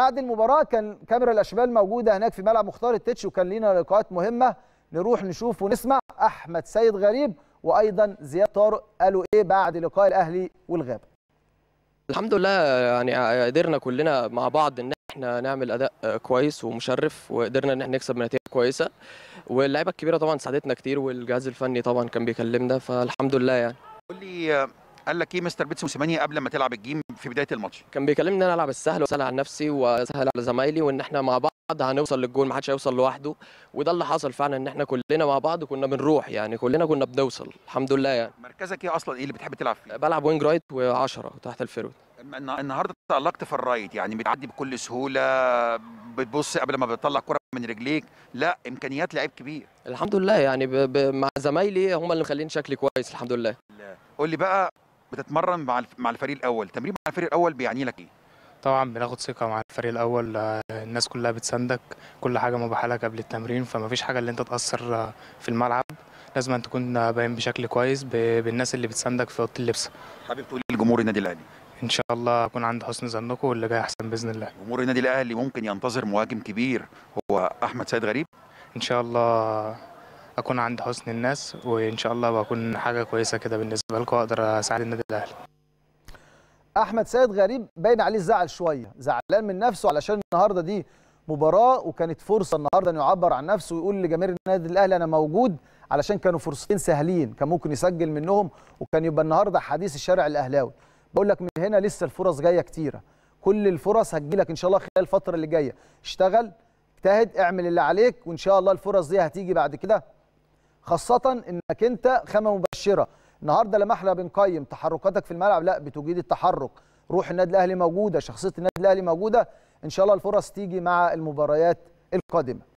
بعد المباراه كان كاميرا الاشبال موجوده هناك في ملعب مختار التتش وكان لينا لقاءات مهمه نروح نشوف ونسمع احمد سيد غريب وايضا زياد طارق قالوا ايه بعد لقاء الاهلي والغاب الحمد لله يعني قدرنا كلنا مع بعض ان احنا نعمل اداء كويس ومشرف وقدرنا ان احنا نكسب بنتيجه كويسه واللعيبه الكبيره طبعا ساعدتنا كتير والجهاز الفني طبعا كان بيكلمنا فالحمد لله يعني قول لي قال لك ايه مستر بيتسو سيمانيا قبل ما تلعب الجيم في بدايه الماتش كان بيكلمني ان انا العب السهل واسهل على نفسي واسهل على زمايلي وان احنا مع بعض هنوصل للجول ما حدش هيوصل لوحده وده اللي حصل فعلا ان احنا كلنا مع بعض كنا بنروح يعني كلنا كنا بنوصل الحمد لله يعني مركزك ايه اصلا ايه اللي بتحب تلعب فيه بلعب وينج رايت و10 تحت الفيرود النهارده تألقت في الرايت يعني بتعدي بكل سهوله بتبص قبل ما بتطلع كره من رجليك لا امكانيات لعيب كبير الحمد لله يعني ب... ب... مع زمايلي هم اللي مخليني شكلي كويس الحمد لله قول لي بقى بتتمرن مع الفريق الاول تمرين مع الفريق الاول بيعني لك ايه طبعا بناخد ثقه مع الفريق الاول آه، الناس كلها بتساندك كل حاجه مباحه لك قبل التمرين فما فيش حاجه اللي انت تاثر آه، في الملعب لازم أن تكون آه، باين بشكل كويس بالناس اللي بتساندك في اوضه اللبس حابب تقول إيه لجمهور النادي الاهلي ان شاء الله اكون عند حسن ظنكم واللي جاي احسن باذن الله جمهور النادي الاهلي ممكن ينتظر مهاجم كبير هو احمد سيد غريب ان شاء الله اكون عند حسن الناس وان شاء الله بكون حاجه كويسه كده بالنسبه لكم واقدر اساعد النادي الاهلي احمد سيد غريب باين عليه الزعل شويه زعلان من نفسه علشان النهارده دي مباراه وكانت فرصه النهارده انه يعبر عن نفسه ويقول لجماهير النادي الاهلي انا موجود علشان كانوا فرصتين سهلين كان ممكن يسجل منهم وكان يبقى النهارده حديث الشارع الاهلاوي بقول لك من هنا لسه الفرص جايه كتيره كل الفرص هتجيلك ان شاء الله خلال الفتره اللي جايه اشتغل اجتهد اعمل اللي عليك وان شاء الله الفرص دي هتيجي بعد كده خاصه انك انت خامه مبشره النهارده لما احنا بنقيم تحركاتك في الملعب لا بتجيد التحرك روح النادي الاهلي موجوده شخصيه النادي الاهلي موجوده ان شاء الله الفرص تيجي مع المباريات القادمه